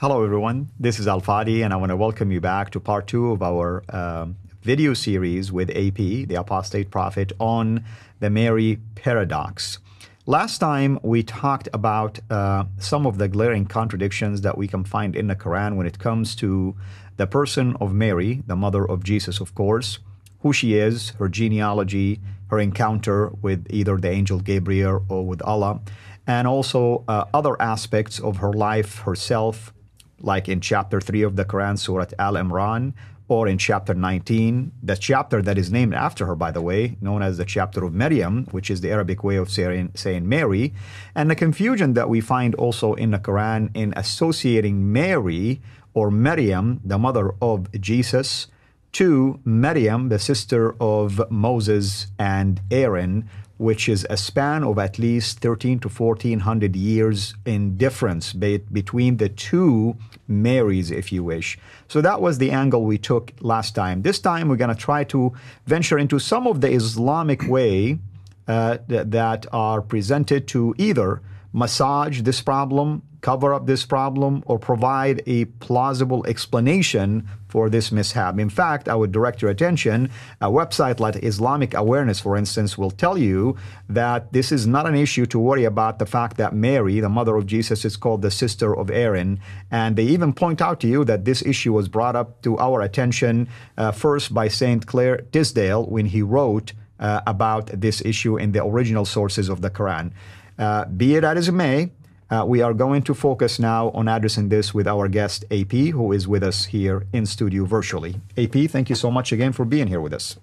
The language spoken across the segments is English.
Hello, everyone. This is Al-Fadi, and I want to welcome you back to part two of our um, video series with AP, the apostate prophet, on the Mary paradox. Last time, we talked about uh, some of the glaring contradictions that we can find in the Quran when it comes to the person of Mary, the mother of Jesus, of course, who she is, her genealogy, her encounter with either the angel Gabriel or with Allah, and also uh, other aspects of her life, herself, like in chapter 3 of the Quran, Surah Al Imran, or in chapter 19, the chapter that is named after her, by the way, known as the chapter of Maryam, which is the Arabic way of saying, saying Mary, and the confusion that we find also in the Quran in associating Mary or Maryam, the mother of Jesus, to Maryam, the sister of Moses and Aaron, which is a span of at least 13 to 1400 years in difference be- between the two Marys, if you wish. So that was the angle we took last time. This time we're going to try to venture into some of the Islamic way uh, th- that are presented to either massage this problem, cover up this problem, or provide a plausible explanation for this mishap. In fact, I would direct your attention. A website like Islamic Awareness, for instance, will tell you that this is not an issue to worry about the fact that Mary, the mother of Jesus, is called the sister of Aaron. And they even point out to you that this issue was brought up to our attention uh, first by St. Clair Tisdale when he wrote. Uh, about this issue in the original sources of the Quran. Uh, be it as it may, uh, we are going to focus now on addressing this with our guest, AP, who is with us here in studio virtually. AP, thank you so much again for being here with us.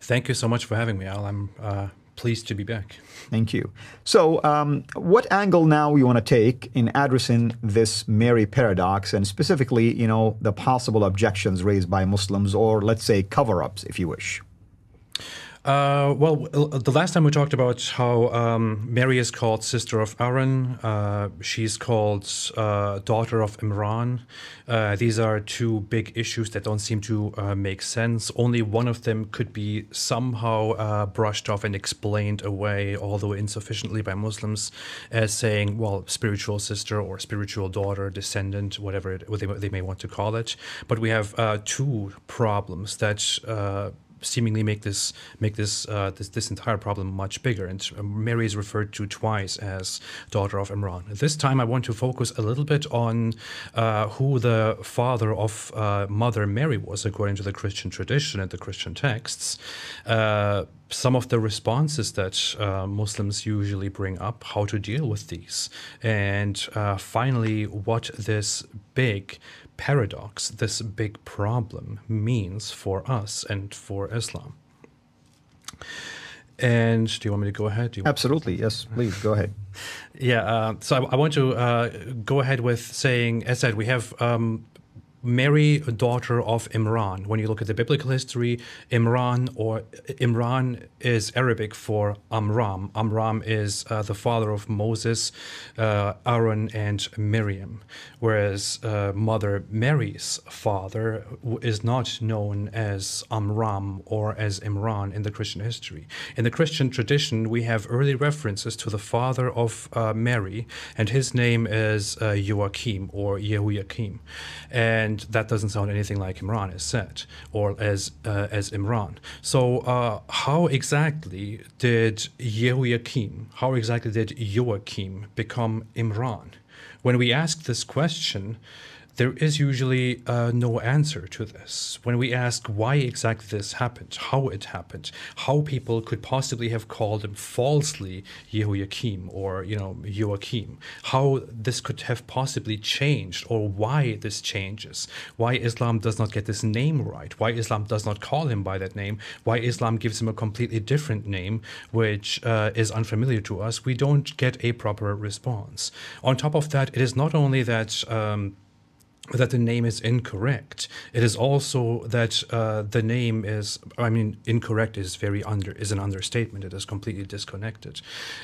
Thank you so much for having me, Al. I'm uh, pleased to be back. Thank you. So, um, what angle now you want to take in addressing this Mary paradox, and specifically, you know, the possible objections raised by Muslims, or let's say cover-ups, if you wish? Uh, well, uh, the last time we talked about how um, Mary is called sister of Aaron, uh, she's called uh, daughter of Imran. Uh, these are two big issues that don't seem to uh, make sense. Only one of them could be somehow brushed off and explained away, although insufficiently by Muslims, as saying, well, spiritual sister or spiritual daughter, descendant, whatever it, they, they, may want to call it. But we have two problems that seemingly make this make this uh, this this entire problem much bigger. And Mary is referred to twice as daughter of Imran. this time, I want to focus a little bit on uh, who the father of uh, Mother Mary was, according to the Christian tradition and the Christian texts. Uh, some of the responses that uh, Muslims usually bring up, how to deal with these, and uh, finally, what this big paradox, this big problem means for us and for Islam. And do you want me to go ahead? Absolutely, yes, please go ahead. yeah, uh, so I, I want to uh, go ahead with saying, as said, we have um, Mary, daughter of Imran. When you look at the biblical history, Imran or Imran is Arabic for Amram. Amram is uh, the father of Moses, uh, Aaron, and Miriam. Whereas uh, Mother Mary's father is not known as Amram or as Imran in the Christian history. In the Christian tradition, we have early references to the father of uh, Mary, and his name is uh, Joachim or Yehoiakim, and and that doesn't sound anything like Imran as said, or as uh, as Imran. So uh, how exactly did Yehoiakim, how exactly did Joachim become Imran? When we ask this question, there is usually uh, no answer to this. When we ask why exactly this happened, how it happened, how people could possibly have called him falsely Jehoiakim or you know Joachim, how this could have possibly changed or why this changes, why Islam does not get this name right, why Islam does not call him by that name, why Islam gives him a completely different name which uh, is unfamiliar to us, we don't get a proper response. On top of that, it is not only that. Um, that the name is incorrect. It is also that uh, the name is, I mean, incorrect is very under is an understatement. It is completely disconnected.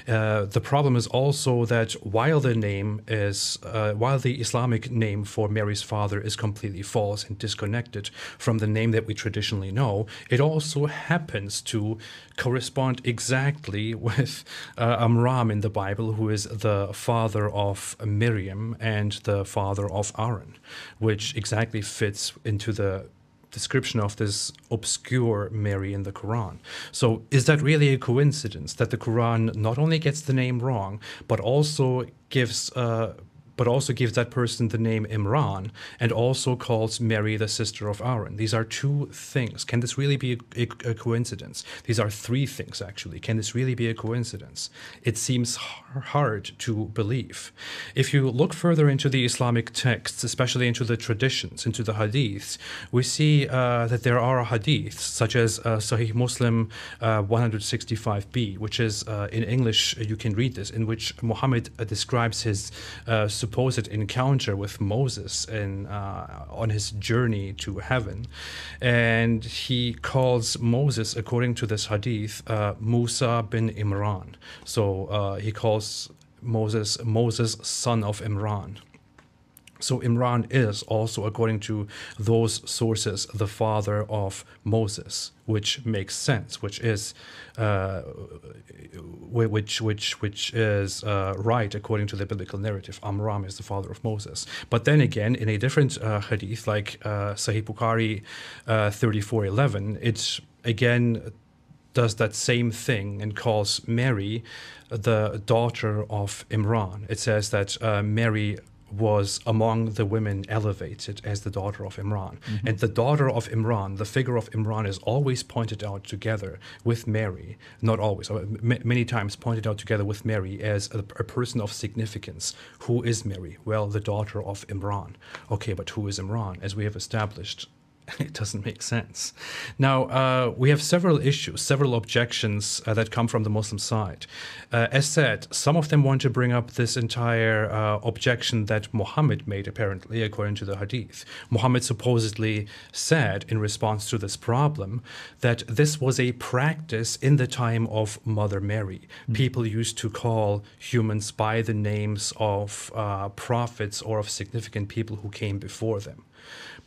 Uh, the problem is also that while the name is, uh, while the Islamic name for Mary's father is completely false and disconnected from the name that we traditionally know, it also happens to correspond exactly with uh, Amram in the Bible, who is the father of Miriam and the father of Aaron, which exactly fits into the description of this obscure Mary in the Quran. So, is that really a coincidence that the Quran not only gets the name wrong, but also gives uh, but also gives that person the name Imran and also calls Mary the sister of Aaron. These are two things. Can this really be a, a, a coincidence? These are three things, actually. Can this really be a coincidence? It seems hard to believe. If you look further into the Islamic texts, especially into the traditions, into the hadiths, we see uh, that there are hadiths, such as uh, Sahih Muslim uh, 165b, which is uh, in English, you can read this, in which Muhammad uh, describes his. Uh, supposed encounter with Moses in, uh, on his journey to heaven. And he calls Moses, according to this hadith, uh, Musa bin Imran. So uh, he calls Moses, Moses, son of Imran. So Imran is also, according to those sources, the father of Moses, which makes sense, which is, uh, which which which is uh, right according to the biblical narrative. Amram is the father of Moses. But then again, in a different uh, hadith, like uh, Sahih Bukhari, uh, thirty-four eleven, it again does that same thing and calls Mary the daughter of Imran. It says that uh, Mary was among the women elevated as the daughter of Imran. Mm-hmm. And the daughter of Imran, the figure of Imran, is always pointed out together with Mary, not always, uh, many times pointed out together with Mary as a, a person of significance. Who is Mary? Well, the daughter of Imran. Okay, but who is Imran? As we have established it doesn't make sense. Now, uh, we have several issues, several objections uh, that come from the Muslim side. Uh, as said, some of them want to bring up this entire uh, objection that Muhammad made, apparently, according to the hadith. Muhammad supposedly said, in response to this problem, that this was a practice in the time of Mother Mary. Mm-hmm. People used to call humans by the names of uh, prophets or of significant people who came before them.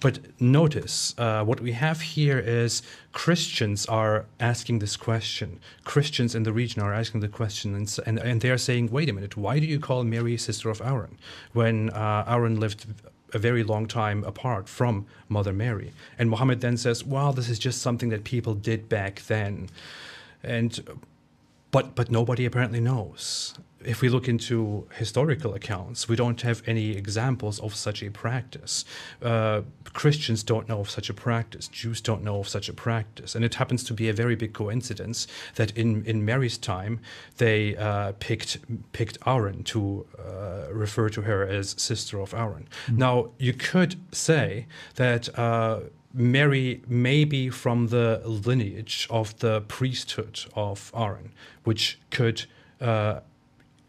But notice uh, what we have here is Christians are asking this question. Christians in the region are asking the question, and, and, and they are saying, wait a minute, why do you call Mary sister of Aaron when uh, Aaron lived a very long time apart from Mother Mary? And Muhammad then says, well, this is just something that people did back then. And but, but nobody apparently knows if we look into historical accounts, we don't have any examples of such a practice. Uh, Christians don't know of such a practice. Jews don't know of such a practice. And it happens to be a very big coincidence that in, in Mary's time, they uh, picked, picked Aaron to uh, refer to her as sister of Aaron. Mm-hmm. Now, you could say that. Uh, Mary may be from the lineage of the priesthood of Aaron, which could uh,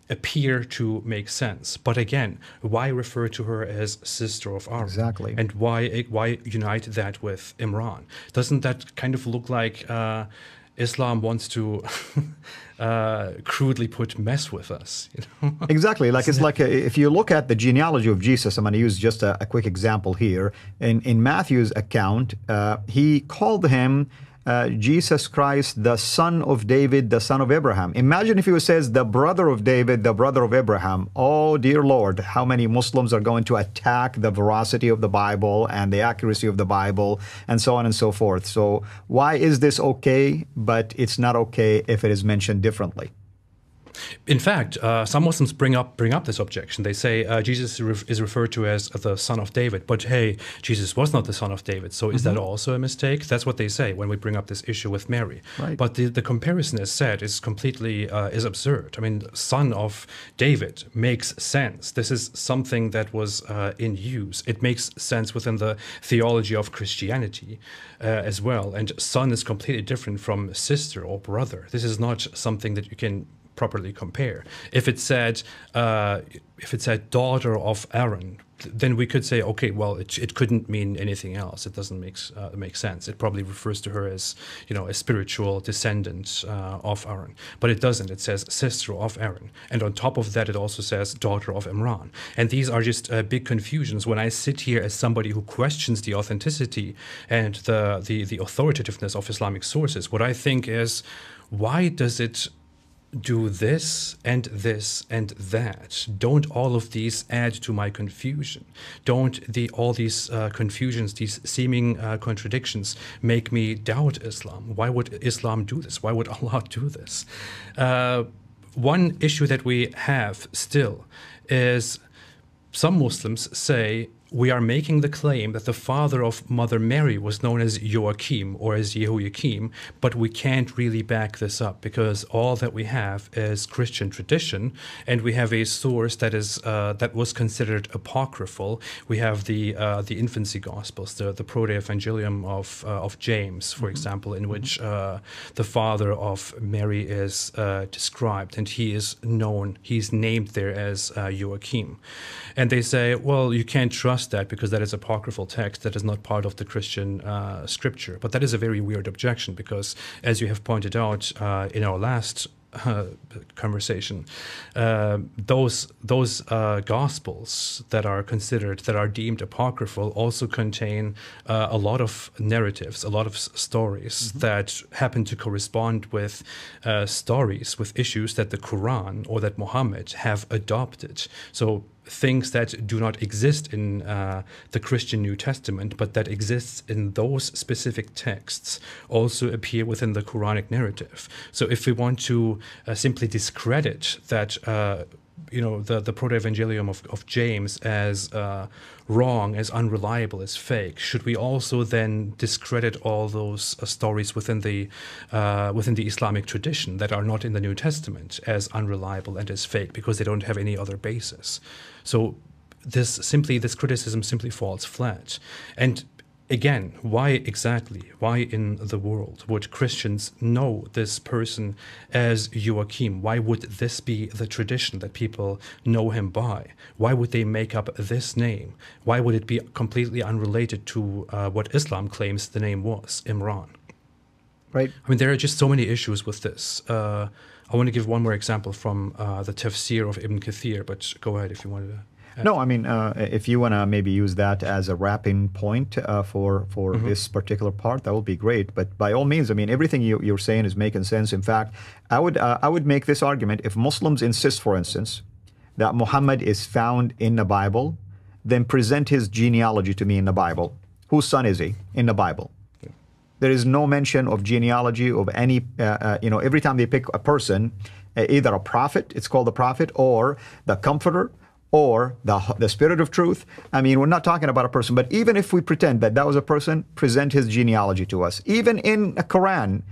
appear to make sense. But again, why refer to her as sister of Aram? Exactly. And why why unite that with Imran? Doesn't that kind of look like uh, Islam wants to? Uh, crudely put, mess with us. You know? exactly. Like it's like a, uh, if you look at the genealogy of Jesus, I'm going to use just a, a quick example here. In in Matthew's account, uh, he called him uh, Jesus Christ, the son of David, the son of Abraham. Imagine if he says, the brother of David, the brother of Abraham. Oh, dear Lord, how many Muslims are going to attack the veracity of the Bible and the accuracy of the Bible and so on and so forth. So, why is this okay, but it's not okay if it is mentioned differently? In fact, uh, some Muslims bring up bring up this objection. They say uh, Jesus is referred to as the son of David, but hey, Jesus was not the son of David. So is mm-hmm. that also a mistake? That's what they say when we bring up this issue with Mary. Right. But the, the comparison, as said, is completely uh, is absurd. I mean, son of David makes sense. This is something that was uh, in use. It makes sense within the theology of Christianity uh, as well. And son is completely different from sister or brother. This is not something that you can properly compare. If it said uh, if it said daughter of Aaron, then we could say, okay, well, it, it couldn't mean anything else. It doesn't make uh, make sense. It probably refers to her as you know a spiritual descendant uh, of Aaron, but it doesn't. It says sister of Aaron, and on top of that, it also says daughter of Imran. And these are just uh, big confusions. When I sit here as somebody who questions the authenticity and the the the authoritativeness of Islamic sources, what I think is, why does it do this and this and that. Don't all of these add to my confusion? Don't the all these uh, confusions, these seeming uh, contradictions, make me doubt Islam? Why would Islam do this? Why would Allah do this? Uh, one issue that we have still is some Muslims say we are making the claim that the father of Mother Mary was known as Joachim or as Jehoiakim, but we can't really back this up because all that we have is Christian tradition, and we have a source that is uh, that was considered apocryphal. We have the uh, the infancy Gospels, the the Protoevangelium of uh, of James, for mm-hmm. example, in mm-hmm. which uh, the father of Mary is uh, described, and he is known, he's named there as uh, Joachim, and they say, well, you can't trust that because that is apocryphal text that is not part of the Christian uh, scripture. But that is a very weird objection because, as you have pointed out uh, in our last uh, conversation, uh, those those uh, gospels that are considered that are deemed apocryphal also contain uh, a lot of narratives, a lot of stories mm-hmm. that happen to correspond with uh, stories with issues that the Quran or that Muhammad have adopted. So things that do not exist in uh, the Christian New Testament, but that exists in those specific texts, also appear within the Quranic narrative. So if we want to uh, simply discredit that, uh, you know, the, the proto of, of James as uh, wrong, as unreliable, as fake, should we also then discredit all those uh, stories within the, uh, within the Islamic tradition that are not in the New Testament as unreliable and as fake because they don't have any other basis? So this simply this criticism simply falls flat. And again, why exactly, why in the world would Christians know this person as Joachim? Why would this be the tradition that people know him by? Why would they make up this name? Why would it be completely unrelated to uh, what Islam claims the name was, Imran? Right. I mean, there are just so many issues with this. Uh, I want to give one more example from uh, the tafsir of Ibn Kathir, but go ahead if you want to. No, I mean, uh, if you want to maybe use that as a wrapping point uh, for for mm-hmm. this particular part, that would be great. But by all means, I mean, everything you, are saying is making sense. In fact, I would uh, I would make this argument: if Muslims insist, for instance, that Muhammad is found in the Bible, then present his genealogy to me in the Bible. Whose son is he in the Bible? There is no mention of genealogy of any, uh, uh, you know, every time they pick a person, uh, either a prophet, it's called the prophet, or the comforter, or the, the spirit of truth. I mean, we're not talking about a person, but even if we pretend that that was a person, present his genealogy to us. Even in a Quran,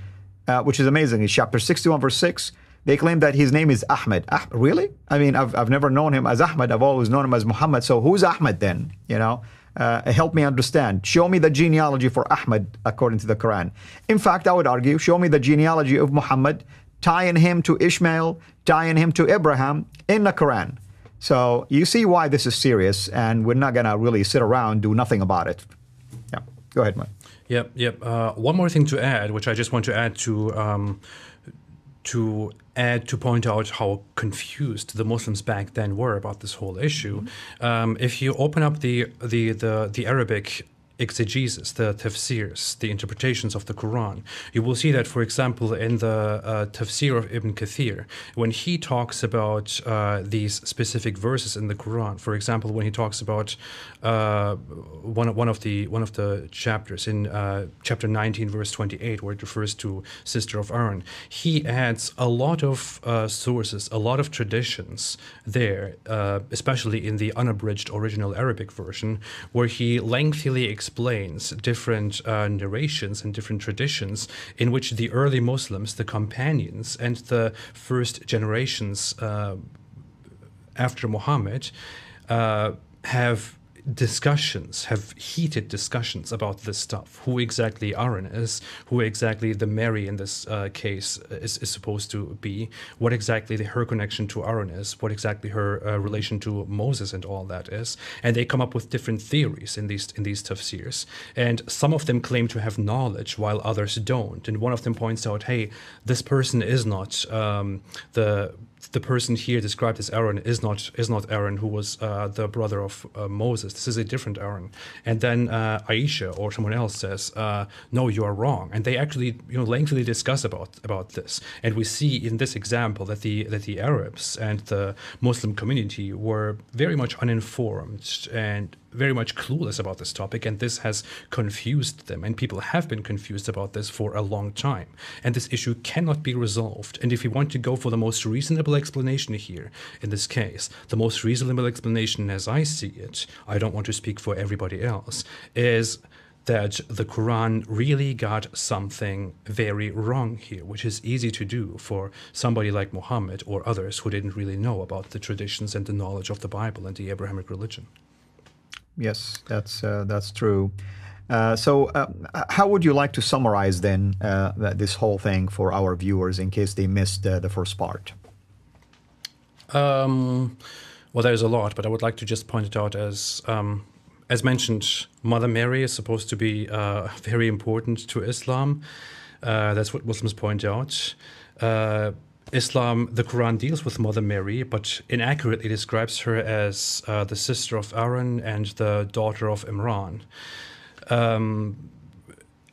uh, which is amazing, in chapter 61, verse 6, they claim that his name is Ahmed. Ah, really? I mean, I've, I've never known him as Ahmed. I've always known him as Muhammad. So who's Ahmed then? You know? Uh, help me understand. Show me the genealogy for Ahmed according to the Quran. In fact, I would argue, show me the genealogy of Muhammad, tying him to Ishmael, tying him to Abraham in the Quran. So you see why this is serious, and we're not going to really sit around do nothing about it. Yeah, go ahead, Mike. Yep, yep. Uh, one more thing to add, which I just want to add to um, to to point out how confused the Muslims back then were about this whole issue. Mm-hmm. Um, if you open up the the the, the Arabic exegesis, the tafsirs, the interpretations of the Quran. You will see that, for example, in the uh, tafsir of Ibn Kathir, when he talks about uh, these specific verses in the Quran. For example, when he talks about uh, one, one of the one of the chapters in uh, chapter 19, verse 28, where it refers to sister of Aaron, he adds a lot of uh, sources, a lot of traditions there, uh, especially in the unabridged original Arabic version, where he lengthily explains different uh, narrations and different traditions in which the early Muslims, the companions, and the first generations uh, after Muhammad uh, have discussions, have heated discussions about this stuff. Who exactly Aaron is, who exactly the Mary in this uh, case uh, is, is supposed to be, what exactly the, her connection to Aaron is, what exactly her uh, relation to Moses and all that is. And they come up with different theories in these in these tafsirs. And some of them claim to have knowledge while others don't. And one of them points out, hey, this person is not um, the the person here described as Aaron is not is not Aaron, who was uh, the brother of uh, Moses. This is a different Aaron. And then uh, Aisha or someone else says, uh, "No, you are wrong." And they actually you know lengthily discuss about about this. And we see in this example that the that the Arabs and the Muslim community were very much uninformed and very much clueless about this topic, and this has confused them. And people have been confused about this for a long time. And this issue cannot be resolved. And if you want to go for the most reasonable explanation here, in this case, the most reasonable explanation as I see it, I don't want to speak for everybody else, is that the Quran really got something very wrong here, which is easy to do for somebody like Muhammad or others who didn't really know about the traditions and the knowledge of the Bible and the Abrahamic religion yes, that's uh, that's true. Uh, so, uh, how would you like to summarize then this whole thing for our viewers in case they missed the first part? Um, well, there's a lot, but I would like to just point it out as um, as mentioned, Mother Mary is supposed to be uh, very important to Islam. Uh, that's what Muslims point out. Uh, Islam, the Quran deals with Mother Mary, but inaccurately describes her as uh, the sister of Aaron and the daughter of Imran. Um,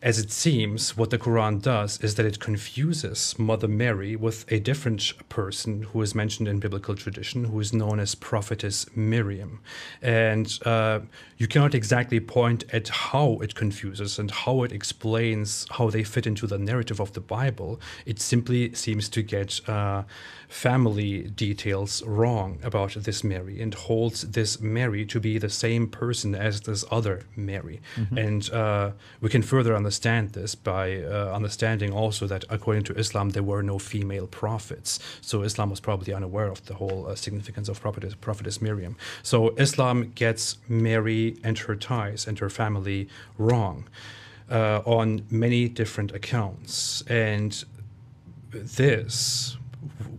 as it seems, what the Quran does is that it confuses Mother Mary with a different person who is mentioned in biblical tradition, who is known as Prophetess Miriam. And uh, you cannot exactly point at how it confuses and how it explains how they fit into the narrative of the Bible. It simply seems to get. Uh, family details wrong about this Mary and holds this Mary to be the same person as this other Mary. Mm-hmm. And uh, we can further understand this by uh, understanding also that according to Islam, there were no female prophets. So Islam was probably unaware of the whole uh, significance of prophetess, prophetess Miriam. So Islam gets Mary and her ties and her family wrong. Uh, on many different accounts. And this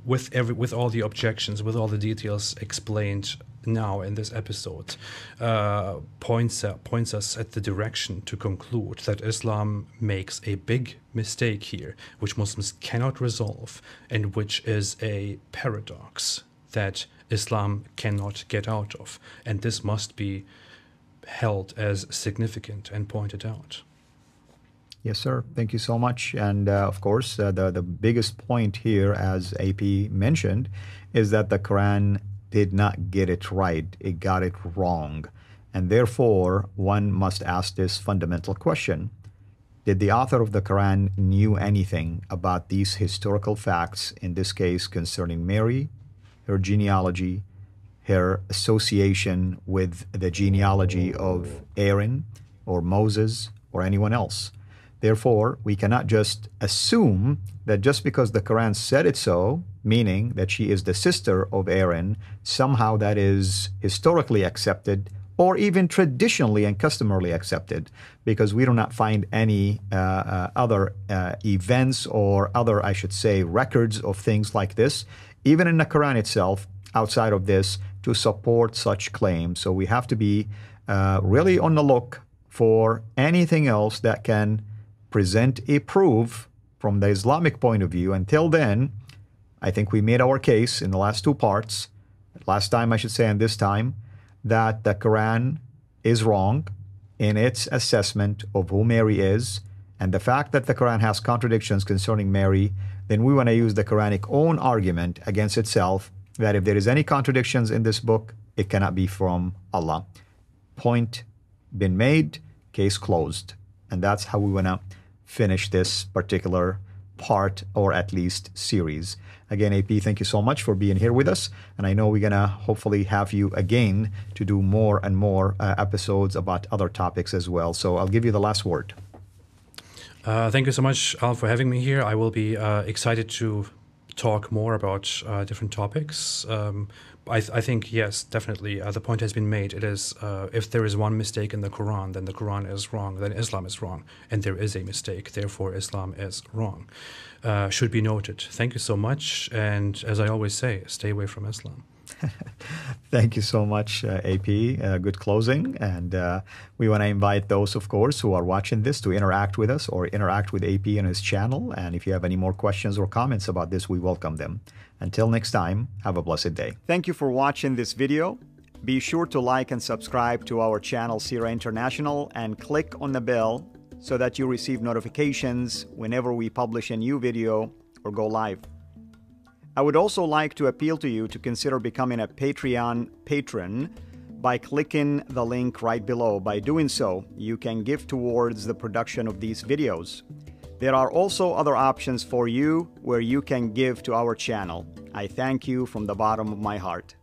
with every with all the objections, with all the details explained now in this episode, uh, points uh, points us at the direction to conclude that Islam makes a big mistake here, which Muslims cannot resolve, and which is a paradox that Islam cannot get out of, and this must be held as significant and pointed out. Yes, sir. Thank you so much. And uh, of course, uh, the, the biggest point here, as AP mentioned, is that the Quran did not get it right, it got it wrong. And therefore, one must ask this fundamental question Did the author of the Quran knew anything about these historical facts, in this case concerning Mary, her genealogy, her association with the genealogy of Aaron or Moses or anyone else? Therefore, we cannot just assume that just because the Quran said it so, meaning that she is the sister of Aaron, somehow that is historically accepted or even traditionally and customarily accepted, because we do not find any uh, uh, other uh, events or other, I should say, records of things like this, even in the Quran itself, outside of this, to support such claims. So we have to be uh, really on the look for anything else that can present a proof from the Islamic point of view. Until then, I think we made our case in the last two parts, last time I should say, and this time, that the Quran is wrong in its assessment of who Mary is. And the fact that the Quran has contradictions concerning Mary, then we want to use the Quranic own argument against itself that if there is any contradictions in this book, it cannot be from Allah. Point been made, case closed. And that's how we want to finish this particular part or at least series. Again, AP, thank you so much for being here with us. And I know we're going to hopefully have you again to do more and more uh, episodes about other topics as well. So I'll give you the last word. Uh, thank you so much, Al, for having me here. I will be uh, excited to talk more about uh, different topics. Um, I, th- I, think yes, definitely. Uh, the point has been made. It is uh, if there is one mistake in the Quran, then the Quran is wrong. Then Islam is wrong, and there is a mistake. Therefore, Islam is wrong. Uh, should be noted. Thank you so much. And as I always say, stay away from Islam. Thank you so much, uh, AP. Uh, good closing. And uh, we want to invite those, of course, who are watching this to interact with us or interact with AP and his channel. And if you have any more questions or comments about this, we welcome them. Until next time, have a blessed day. Thank you for watching this video. Be sure to like and subscribe to our channel, Sierra International, and click on the bell so that you receive notifications whenever we publish a new video or go live. I would also like to appeal to you to consider becoming a Patreon patron by clicking the link right below. By doing so, you can give towards the production of these videos. There are also other options for you where you can give to our channel. I thank you from the bottom of my heart.